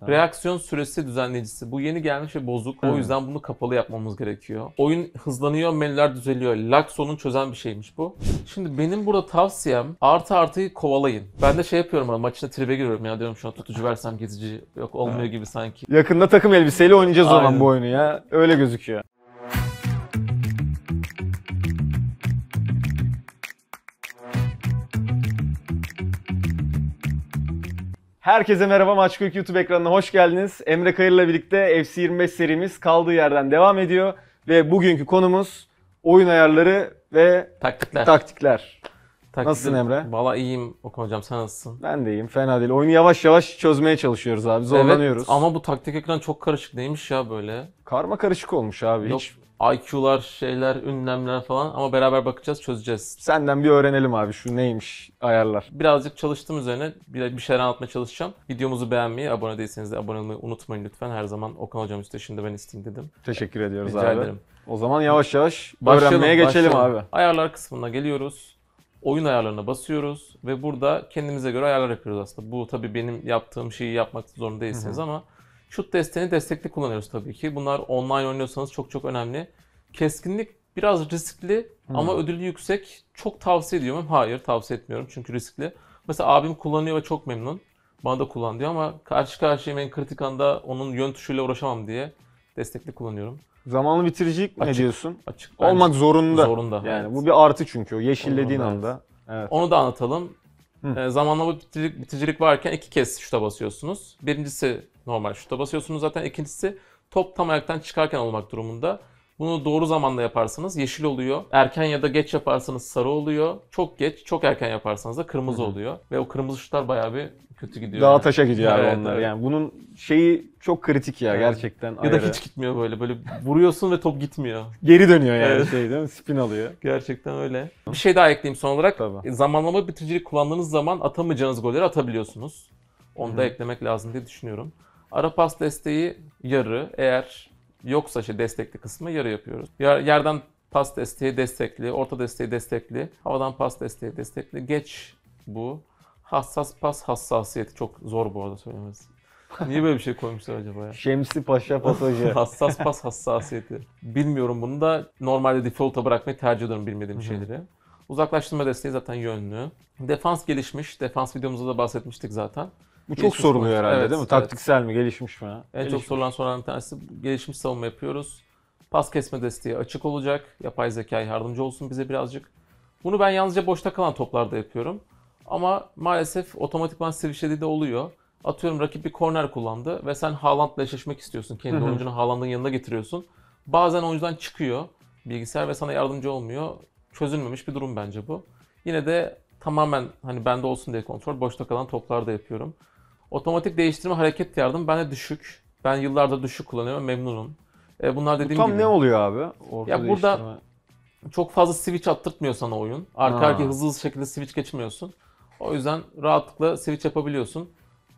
Tamam. Reaksiyon süresi düzenleyicisi. Bu yeni gelmiş ve bozuk. Hı. O yüzden bunu kapalı yapmamız gerekiyor. Oyun hızlanıyor, menüler düzeliyor. Lakson'un çözen bir şeymiş bu. Şimdi benim burada tavsiyem artı artıyı kovalayın. Ben de şey yapıyorum ama maçına tribe giriyorum ya diyorum şu an tutucu versem gezici yok olmuyor gibi sanki. Yakında takım elbiseyle oynayacağız o zaman bu oyunu ya. Öyle gözüküyor. Herkese merhaba Maçköy YouTube ekranına hoş geldiniz. Emre Kayır'la birlikte FC 25 serimiz kaldığı yerden devam ediyor. Ve bugünkü konumuz oyun ayarları ve taktikler. taktikler. Taktik nasılsın Emre? Valla iyiyim Okan Hocam sen nasılsın? Ben de iyiyim fena değil. Oyunu yavaş yavaş çözmeye çalışıyoruz abi zorlanıyoruz. Evet, ama bu taktik ekran çok karışık neymiş ya böyle? Karma karışık olmuş abi. Yok, hiç IQ'lar, şeyler, ünlemler falan ama beraber bakacağız, çözeceğiz. Senden bir öğrenelim abi şu neymiş ayarlar. Birazcık çalıştım üzerine. Bir, bir şeyler anlatmaya çalışacağım. Videomuzu beğenmeyi, abone değilseniz de abone olmayı unutmayın lütfen. Her zaman Okan Hocam üstte şimdi ben isteyeyim dedim. Teşekkür ediyoruz Rica abi. ederim. O zaman yavaş yavaş başlayalım, öğrenmeye geçelim başlayalım. abi. Ayarlar kısmına geliyoruz. Oyun ayarlarına basıyoruz ve burada kendimize göre ayarlar yapıyoruz aslında. Bu tabii benim yaptığım şeyi yapmak zorunda değilsiniz Hı-hı. ama Şut desteğini destekli kullanıyoruz tabii ki. Bunlar online oynuyorsanız çok çok önemli. Keskinlik biraz riskli hmm. ama ödülü yüksek. Çok tavsiye ediyor muyum? Hayır tavsiye etmiyorum çünkü riskli. Mesela abim kullanıyor ve çok memnun. Bana da kullan diyor ama karşı karşıyayım en kritik anda onun yön tuşuyla uğraşamam diye destekli kullanıyorum. Zamanlı bitiricilik açık, ne diyorsun? Açık. Olmak zorunda. Zorunda. Yani evet. bu bir artı çünkü o yeşillediğin Ondan, anda. Evet. Onu da anlatalım. Ee, zamanlama biticilik, biticilik varken iki kez şuta basıyorsunuz. Birincisi normal şuta basıyorsunuz zaten. ikincisi top tam ayaktan çıkarken olmak durumunda. Bunu doğru zamanda yaparsanız yeşil oluyor. Erken ya da geç yaparsanız sarı oluyor. Çok geç, çok erken yaparsanız da kırmızı Hı-hı. oluyor. Ve o kırmızı ışıklar bayağı bir kötü gidiyor. Daha yani. taşa gidiyor evet, onlar. Evet. Yani bunun şeyi çok kritik ya evet. gerçekten. Ya ayrı. da hiç gitmiyor böyle. Böyle vuruyorsun ve top gitmiyor. Geri dönüyor yani evet. şey değil mi? Spin alıyor. Gerçekten öyle. Bir şey daha ekleyeyim son olarak. Tabii. Zamanlama bitiricilik kullandığınız zaman atamayacağınız golleri atabiliyorsunuz. Onu Hı-hı. da eklemek lazım diye düşünüyorum. Ara pas desteği yarı. Eğer Yoksa işte destekli kısmı yarı yapıyoruz. Yerden pas desteği destekli, orta desteği destekli, havadan pas desteği destekli. Geç bu. Hassas pas hassasiyeti çok zor bu arada söylemesi. Niye böyle bir şey koymuşlar acaba ya? Şemsi Paşa Patoji. hassas pas hassasiyeti. Bilmiyorum bunu da normalde default'a bırakmayı tercih ediyorum bilmediğim hı şeyleri. Uzaklaştırma desteği zaten yönlü. Defans gelişmiş. Defans videomuzda da bahsetmiştik zaten. Bu çok soruluyor herhalde evet, değil mi? Taktiksel evet. mi, gelişmiş mi? En gelişmiş. çok sorulan sorulan bir tanesi gelişmiş savunma yapıyoruz. Pas kesme desteği açık olacak. Yapay zeka yardımcı olsun bize birazcık. Bunu ben yalnızca boşta kalan toplarda yapıyorum. Ama maalesef otomatikman switchlediği de oluyor. Atıyorum rakip bir korner kullandı ve sen Haaland'la eşleşmek istiyorsun. Kendi Hı-hı. oyuncunu Haaland'ın yanına getiriyorsun. Bazen oyuncudan çıkıyor bilgisayar ve sana yardımcı olmuyor. Çözülmemiş bir durum bence bu. Yine de tamamen hani bende olsun diye kontrol boşta kalan toplarda yapıyorum. Otomatik değiştirme hareket yardım bende düşük. Ben yıllardır düşük kullanıyorum memnunum. E, bunlar dediğim Bu tam gibi. ne oluyor abi? Orta ya değiştirme. burada çok fazla switch attırtmıyor sana oyun. Arka arkaya hızlı hızlı şekilde switch geçmiyorsun. O yüzden rahatlıkla switch yapabiliyorsun.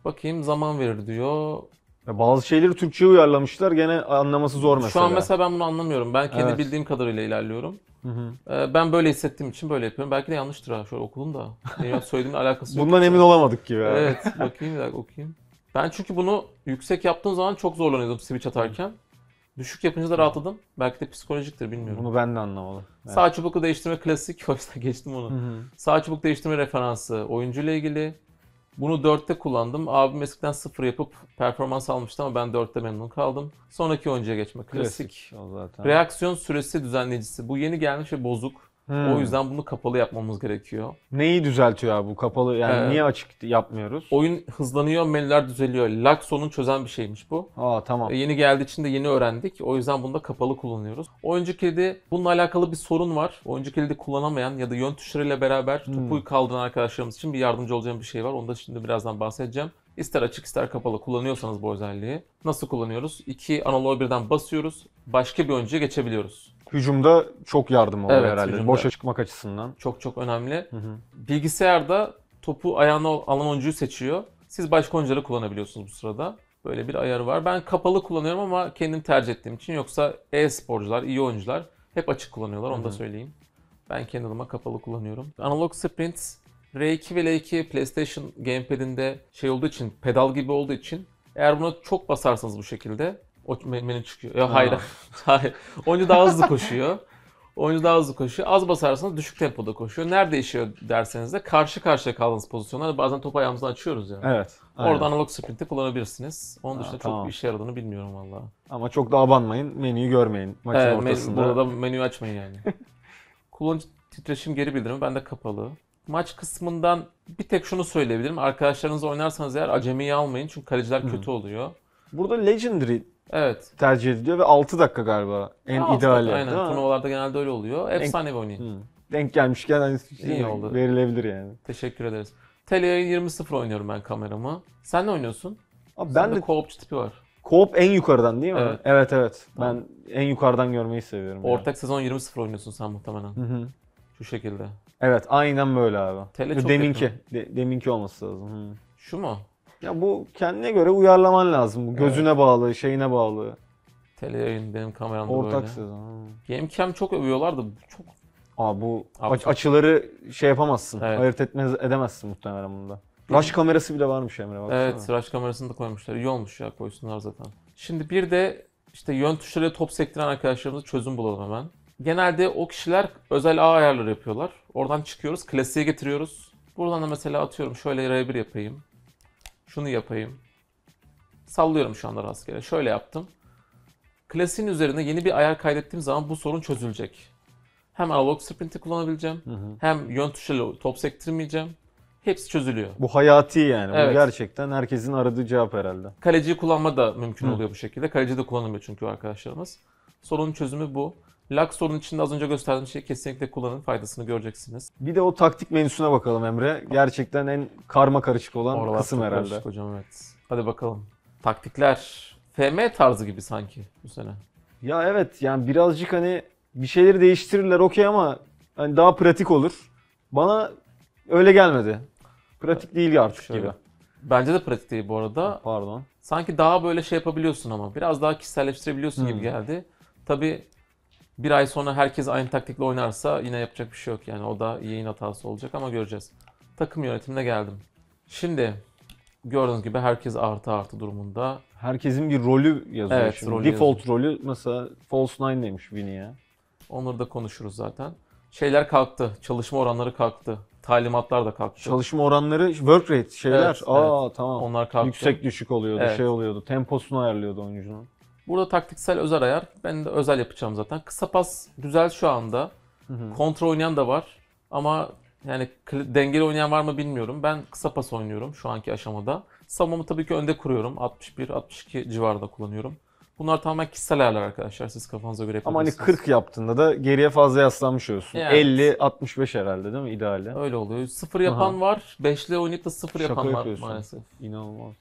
Bakayım zaman verir diyor. E, bazı şeyleri Türkçe'ye uyarlamışlar gene anlaması zor mesela. Şu an mesela ben bunu anlamıyorum. Ben kendi Evet. bildiğim kadarıyla ilerliyorum. Hı hı. Ee, ben böyle hissettiğim için böyle yapıyorum. Belki de yanlıştır ha. Şöyle okulun da. Benim söylediğimle alakası yok. Bundan emin olamadık gibi. Abi. Evet. Bakayım bir dakika okuyayım. Ben çünkü bunu yüksek yaptığım zaman çok zorlanıyordum switch atarken. Düşük yapınca da rahatladım. Belki de psikolojiktir bilmiyorum. Bunu ben de anlamalı. Evet. Sağ çubuklu değiştirme klasik. O yüzden geçtim onu. Hı hı. Sağ çubuk değiştirme referansı oyuncu ile ilgili. Bunu 4'te kullandım. Abim eskiden 0 yapıp performans almıştı ama ben 4'te memnun kaldım. Sonraki oyuncuya geçme. Klasik. Klasik o zaten. Reaksiyon süresi düzenleyicisi. Bu yeni gelmiş ve bozuk. Hmm. O yüzden bunu kapalı yapmamız gerekiyor. Neyi düzeltiyor abi bu kapalı? Yani ee, niye açık yapmıyoruz? Oyun hızlanıyor, menüler düzeliyor. Laxon'un çözen bir şeymiş bu. Aa tamam. Ee, yeni geldiği için de yeni öğrendik. O yüzden bunu da kapalı kullanıyoruz. Oyuncu kilidi bununla alakalı bir sorun var. Oyuncu kilidi kullanamayan ya da yön tuşlarıyla beraber hmm. topu kaldıran arkadaşlarımız için bir yardımcı olacağım bir şey var. Onu da şimdi birazdan bahsedeceğim. İster açık ister kapalı kullanıyorsanız bu özelliği. Nasıl kullanıyoruz? İki analog birden basıyoruz. Başka bir oyuncuya geçebiliyoruz. Hücumda çok yardım oluyor Evet, herhalde. hücumda. Boşa çıkmak açısından. Çok çok önemli. Hı hı. Bilgisayarda topu ayağına alan oyuncuyu seçiyor. Siz başka oyuncuları kullanabiliyorsunuz bu sırada. Böyle bir ayarı var. Ben kapalı kullanıyorum ama kendim tercih ettiğim için. Yoksa e-sporcular, iyi oyuncular hep açık kullanıyorlar. Onu Hı da söyleyeyim. Ben kendi adıma kapalı kullanıyorum. Analog Sprint R2 ve L2 PlayStation gamepad'inde şey olduğu için, pedal gibi olduğu için eğer buna çok basarsanız bu şekilde o menü çıkıyor. Ya hayır. hayır. Oyuncu daha hızlı koşuyor. Oyuncu daha hızlı koşuyor. Az basarsanız düşük tempoda koşuyor. Nerede işiyor derseniz de karşı karşıya kaldığınız pozisyonlar bazen top ayağımızdan açıyoruz yani. Evet. Aynen. Orada analog sprinti kullanabilirsiniz. Onun dışında ha, tamam. çok bir işe yaradığını bilmiyorum valla. Ama çok da abanmayın. Menüyü görmeyin maçın evet, ortasında. Burada menüyü açmayın yani. Kullanıcı titreşim geri bildirimi bende kapalı. Maç kısmından bir tek şunu söyleyebilirim. Arkadaşlarınızla oynarsanız eğer acemiyi almayın çünkü kaleciler Hı. kötü oluyor. Burada Legendary Evet. tercih ediliyor ve 6 dakika galiba en Altı ideali. dakika, Aynen. değil Turnuvalarda genelde öyle oluyor. Efsane bir oynayın. Hı. Denk gelmişken hani şey oldu. verilebilir yani. Teşekkür ederiz. Tele 20-0 oynuyorum ben kameramı. Sen ne oynuyorsun? Abi ben de co tipi var. co en yukarıdan değil mi? Evet. Evet evet. Tamam. Ben en yukarıdan görmeyi seviyorum. ya. Ortak sezon 20-0 oynuyorsun sen muhtemelen. Hı hı. Şu şekilde. Evet aynen böyle abi. Tele çok deminki. de- deminki olması lazım. Hı. Şu mu? Ya bu kendine göre uyarlaman lazım. Bu gözüne bağlı, şeyine bağlı. Tele yayın benim kameramda Ortak sezon. ha. Yemkem çok övüyorlar da çok Aa bu aç- açıları şey yapamazsın. Evet. Ayırt etmez edemezsin muhtemelen bunda. Rush kamerası bile varmış Emre baksana. Evet, sıraç kamerasını da koymuşlar. İyi olmuş ya, koysunlar zaten. Şimdi bir de işte yön tuşlarıyla top sektiren arkadaşlarımıza çözüm bulalım hemen. Genelde o kişiler özel ağ ayarları yapıyorlar. Oradan çıkıyoruz, klasiğe getiriyoruz. Buradan da mesela atıyorum şöyle R1 yapayım şunu yapayım. Sallıyorum şu anda rastgele. Şöyle yaptım. Klasiğin üzerine yeni bir ayar kaydettiğim zaman bu sorun çözülecek. Hem analog sprint'i kullanabileceğim, hı hı. hem yön tuşuyla top sektirmeyeceğim. Hepsi çözülüyor. Bu hayati yani. Evet. Bu gerçekten herkesin aradığı cevap herhalde. Kaleciyi kullanma da mümkün hı. oluyor bu şekilde. Kaleci de kullanılmıyor çünkü arkadaşlarımız. Sorunun çözümü bu. Luxor'un içinde az önce gösterdiğim şey kesinlikle kullanın faydasını göreceksiniz. Bir de o taktik menüsüne bakalım Emre. Gerçekten en karma karışık olan Oralar kısım çok herhalde. Karışık hocam evet. Hadi bakalım. Taktikler. FM tarzı gibi sanki bu sene. Ya evet yani birazcık hani bir şeyleri değiştirirler okey ama hani daha pratik olur. Bana öyle gelmedi. Pratik değil artık Şöyle. gibi. Bence de pratik değil bu arada. Ah, pardon. Sanki daha böyle şey yapabiliyorsun ama biraz daha kişiselleştirebiliyorsun hmm. gibi geldi. Tabii bir ay sonra herkes aynı taktikle oynarsa yine yapacak bir şey yok. Yani o da yayın hatası olacak ama göreceğiz. Takım yönetimine geldim. Şimdi gördüğünüz gibi herkes artı artı durumunda. Herkesin bir rolü yazıyor evet, şimdi. Rolü Default yazıyor. rolü mesela false nine demiş Vini'ye. Onları da konuşuruz zaten. Şeyler kalktı. Çalışma oranları kalktı. Talimatlar da kalktı. Çalışma oranları work rate şeyler. Evet, Aa evet. tamam. Onlar kalktı. Yüksek düşük oluyordu, evet. şey oluyordu. Temposunu ayarlıyordu oyuncunun. Burada taktiksel özel ayar. Ben de özel yapacağım zaten. Kısa pas güzel şu anda. Hı hı. Kontra oynayan da var. Ama yani dengeli oynayan var mı bilmiyorum. Ben kısa pas oynuyorum şu anki aşamada. Savunmamı tabii ki önde kuruyorum. 61-62 civarında kullanıyorum. Bunlar tamamen kişisel ayarlar arkadaşlar. Siz kafanıza göre Ama hani 40 yaptığında da geriye fazla yaslanmış oluyorsun. Yani. 50-65 herhalde değil mi ideali? Öyle oluyor. Sıfır yapan Aha. var. Beşli oynayıp da sıfır Şaka yapan var maalesef. İnanılmaz.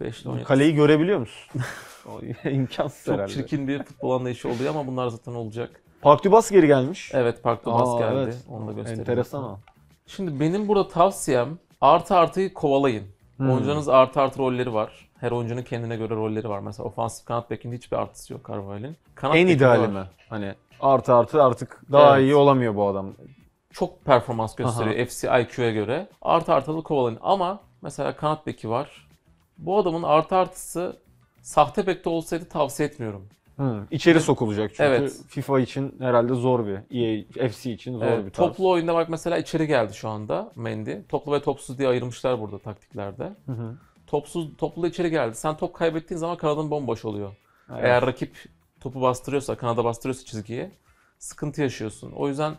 5 ile Kaleyi görebiliyor musun? Imkansız. Çok herhalde. çirkin bir futbol anlayışı oluyor ama bunlar zaten olacak. Park Dubas geri gelmiş. Evet Park Dubas geldi. Evet. Onu da göstereyim. Enteresan ama. Şimdi benim burada tavsiyem artı artıyı kovalayın. Hmm. Oyuncunuz artı artı rolleri var. Her oyuncunun kendine göre rolleri var. Mesela ofansif kanat bekinde hiçbir artısı yok Carvalho'nin. En ideali mi? Hani artı artı artık daha evet. iyi olamıyor bu adam. Çok performans gösteriyor Aha. FC IQ'ya göre. Artı artılı kovalayın ama mesela kanat beki var. Bu adamın artı artısı sahte bekte olsaydı tavsiye etmiyorum. Hı, içeri sokulacak çünkü Evet. FIFA için herhalde zor bir, EA, FC için zor Evet, bir tarz. toplu oyunda bak mesela içeri geldi şu anda Mendy. Toplu ve topsuz diye ayırmışlar burada taktiklerde. Hı hı. Topsuz, toplu içeri geldi. Sen top kaybettiğin zaman kanadın bomboş oluyor. Evet. Eğer rakip topu bastırıyorsa, kanada bastırıyorsa çizgiye sıkıntı yaşıyorsun. O yüzden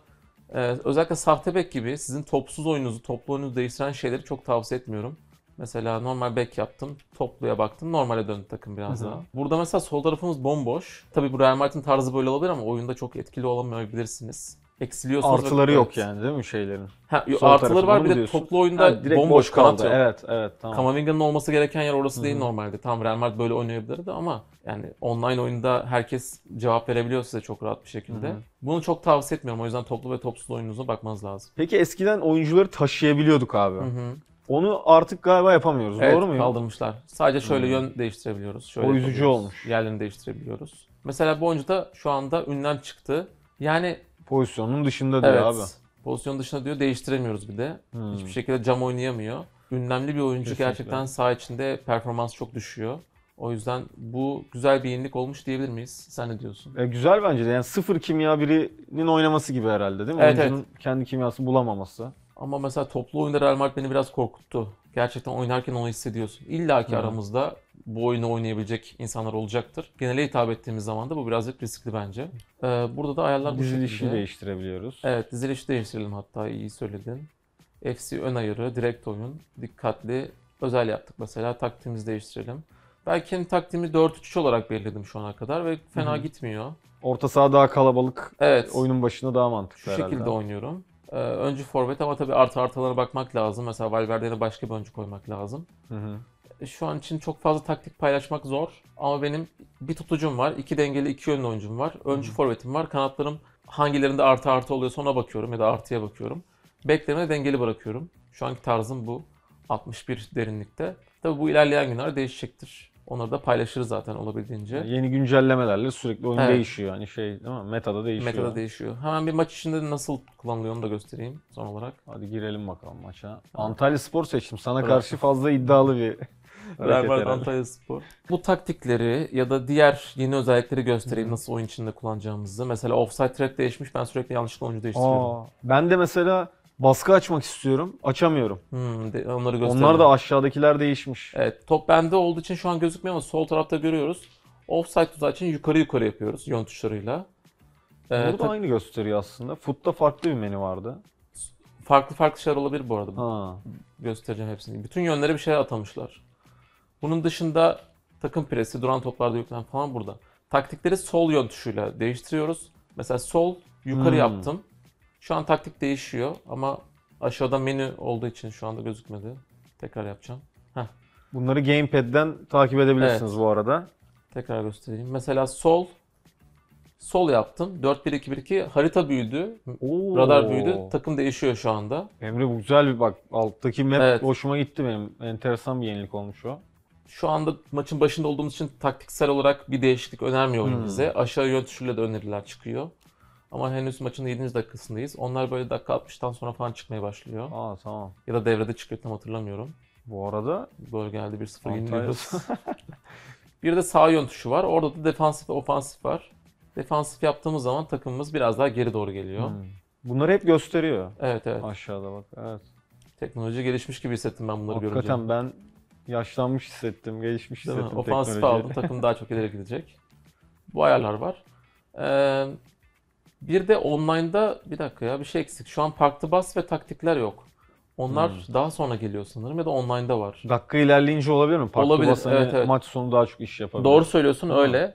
e, özellikle sahte bek gibi sizin topsuz oyununuzu, toplu oyununuzu değiştiren şeyleri çok tavsiye etmiyorum. Mesela normal back yaptım. Topluya baktım. Normale döndü takım biraz daha. Burada mesela sol tarafımız bomboş. Tabii bu Real Madrid'in tarzı böyle olabilir ama oyunda çok etkili olamayabilirsiniz. Eksiliyorsunuz. Artıları yok evet. yani değil mi şeylerin? Ha, sol artıları var bir de toplu oyunda ha, direkt bomboş boş kanat kaldı. yok. Evet evet tamam. Kamavinga'nın olması gereken yer orası Hı-hı. değil normalde. Tam Real Madrid böyle oynayabilirdi ama yani online oyunda herkes cevap verebiliyor size çok rahat bir şekilde. Hı-hı. Bunu çok tavsiye etmiyorum. O yüzden toplu ve topsuz oyununuza bakmanız lazım. Peki eskiden oyuncuları taşıyabiliyorduk abi. Hı-hı. Onu artık galiba yapamıyoruz. Evet, Doğru mu? kaldırmışlar. Sadece şöyle hmm. yön değiştirebiliyoruz. Şöyle o üzücü olmuş. Yerlerini değiştirebiliyoruz. Mesela Boncu da şu anda ünlem çıktı. Yani pozisyonun dışında diyor evet, abi. Pozisyon dışında diyor değiştiremiyoruz bir de. Hmm. Hiçbir şekilde cam oynayamıyor. Ünlemli bir oyuncu Kesinlikle. gerçekten saha içinde performans çok düşüyor. O yüzden bu güzel bir yenilik olmuş diyebilir miyiz? Sen ne diyorsun? E, güzel bence de. Yani sıfır kimya birinin oynaması gibi herhalde değil mi? Evet, Oyuncunun evet. kendi kimyasını bulamaması. Ama mesela toplu oyunda Real Madrid beni biraz korkuttu. Gerçekten oynarken onu hissediyorsun. İlla ki aramızda bu oyunu oynayabilecek insanlar olacaktır. Genele hitap ettiğimiz zaman da bu birazcık riskli bence. Ee, burada da ayarlar bu şekilde. Dizilişi değiştirebiliyoruz. Evet dizilişi değiştirelim hatta iyi söyledin. FC ön ayarı, direkt oyun, dikkatli, özel yaptık mesela. Taktiğimizi değiştirelim. Ben kendi hani taktiğimi 4-3 olarak belirledim şu ana kadar ve fena Hı-hı. gitmiyor. Orta saha daha kalabalık. Evet. Oyunun başında daha mantıklı Şu herhalde. şekilde oynuyorum. Ee, öncü forvet ama tabii artı artılarına bakmak lazım. Mesela Valverde'ye başka bir öncü koymak lazım. Hı hı şu an için çok fazla taktik paylaşmak zor. Ama benim bir tutucum var, iki dengeli iki yönlü oyuncum var, öncü hmm. forvetim var, kanatlarım hangilerinde artı artı oluyor, ona bakıyorum ya da artıya bakıyorum. Beklerime dengeli bırakıyorum. Şu anki tarzım bu. 61 derinlikte. Tabii bu ilerleyen günler değişecektir. Onları da paylaşırız zaten olabildiğince. Yani yeni güncellemelerle sürekli oyun evet. değişiyor. Hani şey değil mi? Metada değişiyor. Metada değişiyor. Hemen bir maç içinde nasıl kullanılıyor onu da göstereyim son olarak. Hadi girelim bakalım maça. Antalya Spor seçtim. Sana evet. karşı fazla iddialı bir Berber Antalya Spor. Bu taktikleri ya da diğer yeni özellikleri göstereyim nasıl oyun içinde kullanacağımızı. Mesela offside track değişmiş. Ben sürekli yanlışlıkla oyuncu değiştiriyorum. Aa, ben de mesela baskı açmak istiyorum. Açamıyorum. Hmm, onları göster. Onlar da aşağıdakiler değişmiş. Evet, top bende olduğu için şu an gözükmüyor ama sol tarafta görüyoruz. Offside tuzağı için yukarı yukarı yapıyoruz yön tuşlarıyla. Ee, Burada ta- aynı gösteriyor aslında. Futta farklı bir menü vardı. farklı farklı şeyler olabilir bu arada. Ha. Göstereceğim hepsini. Bütün yönlere bir şeyler atamışlar. Bunun dışında takım presi, duran toplarda yüklenen falan burada. Taktikleri sol yön tuşuyla değiştiriyoruz. Mesela sol yukarı Hmm. yaptım. Şu an taktik değişiyor ama aşağıda menü olduğu için şu anda gözükmedi. Tekrar yapacağım. Heh. Bunları gamepad'den takip edebilirsiniz Evet. bu arada. Tekrar göstereyim. Mesela sol. Sol yaptım. 4-1-2-1-2 harita büyüdü. Oo. Radar büyüdü. Takım değişiyor şu anda. Emre bu güzel bir bak alttaki map Evet. hoşuma gitti benim. Enteresan bir yenilik olmuş o. Şu anda maçın başında olduğumuz için taktiksel olarak bir değişiklik önermiyor oyun Hmm. bize. Aşağı yön de öneriler çıkıyor. Ama henüz maçın 7. dakikasındayız. Onlar böyle dakika 60'tan sonra falan çıkmaya başlıyor. Aa tamam. Ya da devrede çıkıyor tam hatırlamıyorum. Bu arada gol geldi 1-0 yeniliyoruz. bir de sağ yön tuşu var. Orada da defansif ve ofansif var. Defansif yaptığımız zaman takımımız biraz daha geri doğru geliyor. Hmm. Bunları hep gösteriyor. Evet evet. Aşağıda bak. Evet. Teknoloji gelişmiş gibi hissettim ben bunları Hakikaten görünce. Hakikaten ben yaşlanmış hissettim, gelişmiş Değil hissettim mi? Ofansif aldım, takım daha çok ileri gidecek. Bu ayarlar var. Ee, bir de online'da bir dakika ya bir şey eksik. Şu an parkta bas ve taktikler yok. Onlar hmm. daha sonra geliyor sanırım ya da online'da var. Dakika ilerleyince olabilir mi? Parkta olabilir. Bas, hani evet, evet. Maç sonu daha çok iş yapabilir. Doğru söylüyorsun ha. öyle.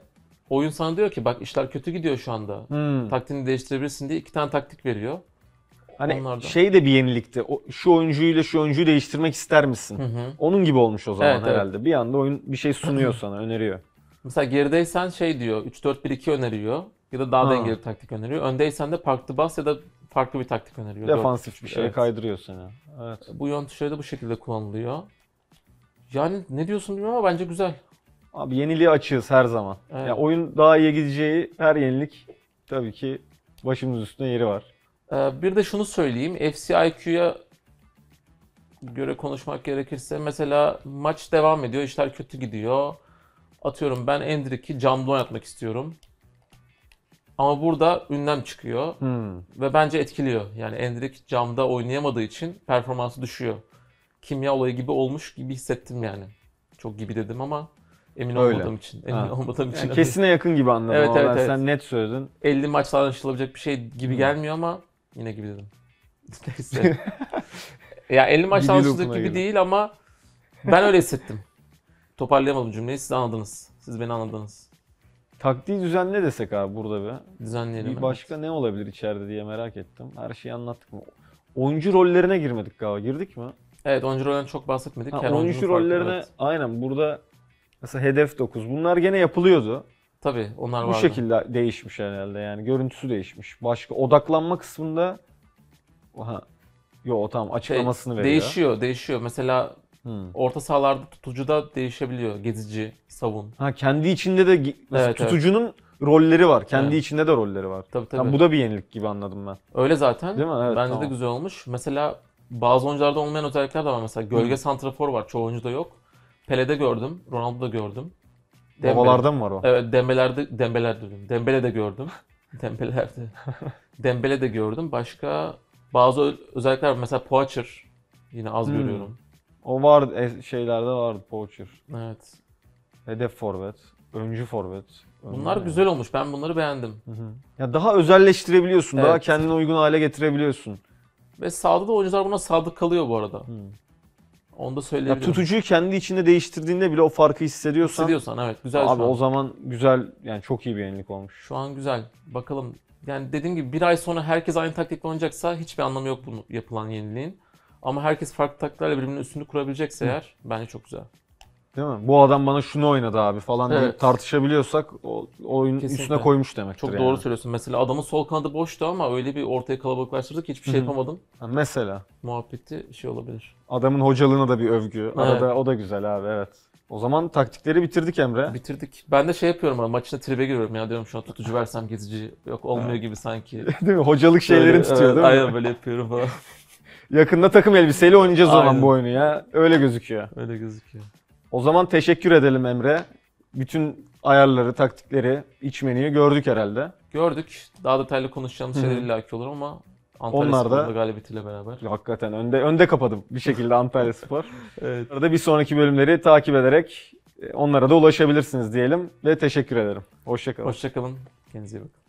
Oyun sana diyor ki bak işler kötü gidiyor şu anda. Hmm. Taktiğini değiştirebilirsin diye iki tane taktik veriyor. Hani Onlardan. şey de bir yenilikti. O, şu oyuncuyla şu oyuncuyu değiştirmek ister misin? Hı hı. Onun gibi olmuş o zaman evet, herhalde. Evet. Bir anda oyun bir şey sunuyor sana, öneriyor. Mesela gerideysen şey diyor, 3-4-1-2 öneriyor. Ya da daha Ha. dengeli bir taktik öneriyor. Öndeysen de parklı bas ya da farklı bir taktik öneriyor. Defansif bir şey evet. kaydırıyor seni. Evet. Bu yön tuşları bu şekilde kullanılıyor. Yani ne diyorsun bilmiyorum ama bence güzel. Abi yeniliğe açığız her zaman. Evet. Ya oyun daha iyi gideceği her yenilik tabii ki başımız üstünde yeri var. Ee, Bir de şunu söyleyeyim. FCIQ'ya göre konuşmak gerekirse mesela maç devam ediyor, işler kötü gidiyor. Atıyorum ben Endrick'i camda oynatmak istiyorum. Ama burada ünlem çıkıyor hmm. ve bence etkiliyor. Yani Endrick camda oynayamadığı için performansı düşüyor. Kimya olayı gibi olmuş gibi hissettim yani. Çok gibi dedim ama emin Öyle. olmadığım için. Emin ha. olmadığım için. Yani kesine yakın gibi anladım. Evet, evet, evet. Sen net söyledin. 50 maçla anlaşılabilecek bir şey gibi hmm. gelmiyor ama yine gibi dedim. Neyse. ya 50 maçla anlaşılacak gibi göre. değil ama ben öyle hissettim. Toparlayamadım cümleyi. Siz anladınız. Siz beni anladınız. Taktiği düzenle desek abi burada be. Düzenleyelim. Bir başka evet. ne olabilir içeride diye merak ettim. Her şeyi anlattık mı? Oyuncu rollerine girmedik galiba. Girdik mi? Evet oyuncu rollerine çok bahsetmedik. Ha, Her oyuncu rollerine evet. aynen burada mesela hedef 9. Bunlar gene yapılıyordu. Tabii onlar Bu vardı. Bu şekilde değişmiş herhalde yani. Görüntüsü değişmiş. Başka odaklanma kısmında Aha. Yo tamam şey, açıklamasını şey, veriyor. Değişiyor, değişiyor. Mesela Orta sahalarda tutucu da değişebiliyor. Gezici, savun. Ha kendi içinde de Evet, tutucunun rolleri var. Kendi Evet. içinde de rolleri var. Tabii tabii. Yani bu da bir yenilik gibi anladım ben. Öyle zaten. Değil mi? Evet. Bence tamam. de güzel olmuş. Mesela bazı oyuncularda olmayan özellikler de var. Mesela gölge santrafor var. Çoğu oyuncuda yok. Pele'de gördüm. Ronaldo'da gördüm. Dembele- Babalarda mı var o? Evet, dembelerde dembeler dedim. Dembele de gördüm. Dembele de gördüm. Başka bazı özellikler var. Mesela Poacher. Yine az Hmm. görüyorum. O var e, şeylerde vardı poacher. Evet. Hedef forvet, öncü forvet. Bunlar yani. güzel olmuş. Ben bunları beğendim. Hı hı. Ya daha özelleştirebiliyorsun, evet. daha kendine uygun hale getirebiliyorsun. Ve sağda da oyuncular buna sadık kalıyor bu arada. Hı. Onu da söyleyebilirim. Ya tutucuyu kendi içinde değiştirdiğinde bile o farkı hissediyorsan. Hissediyorsan evet güzel Abi o zaman güzel yani çok iyi bir yenilik olmuş. Şu an güzel. Bakalım. Yani dediğim gibi bir ay sonra herkes aynı taktikle oynayacaksa hiçbir anlamı yok bu yapılan yeniliğin. Ama herkes farklı taktiklerle birbirinin üstünü kurabilecekse eğer bence çok güzel. Değil mi? Bu adam bana şunu oynadı abi falan evet. deyip tartışabiliyorsak o oyun Kesinlikle. üstüne koymuş demek. Çok yani. doğru söylüyorsun. Mesela adamın sol kanadı boştu ama öyle bir ortaya kalabalıklaştırdı ki hiçbir şey yapamadım. Ha, mesela. Muhabbeti şey olabilir. Adamın hocalığına da bir övgü. Evet. Arada o da güzel abi evet. O zaman taktikleri bitirdik Emre. Bitirdik. Ben de şey yapıyorum abi maçına tribe giriyorum ya diyorum şu an tutucu versem gezici yok olmuyor gibi sanki. değil mi? Hocalık şeylerin tutuyor değil mi? Aynen böyle yapıyorum falan. Yakında takım elbiseyle oynayacağız o zaman bu oyunu ya. Öyle gözüküyor. Öyle gözüküyor. O zaman teşekkür edelim Emre. Bütün ayarları, taktikleri, iç menüyü gördük herhalde. Gördük. Daha detaylı konuşacağımız şeyler illaki olur ama Antalya Onlar da- Spor'da galibiyetiyle beraber. Hakikaten önde önde kapadım bir şekilde Antalya Spor. Evet. Arada bir sonraki bölümleri takip ederek e, onlara da ulaşabilirsiniz diyelim ve teşekkür ederim. Hoşçakalın. Hoşçakalın. Kendinize iyi bakın.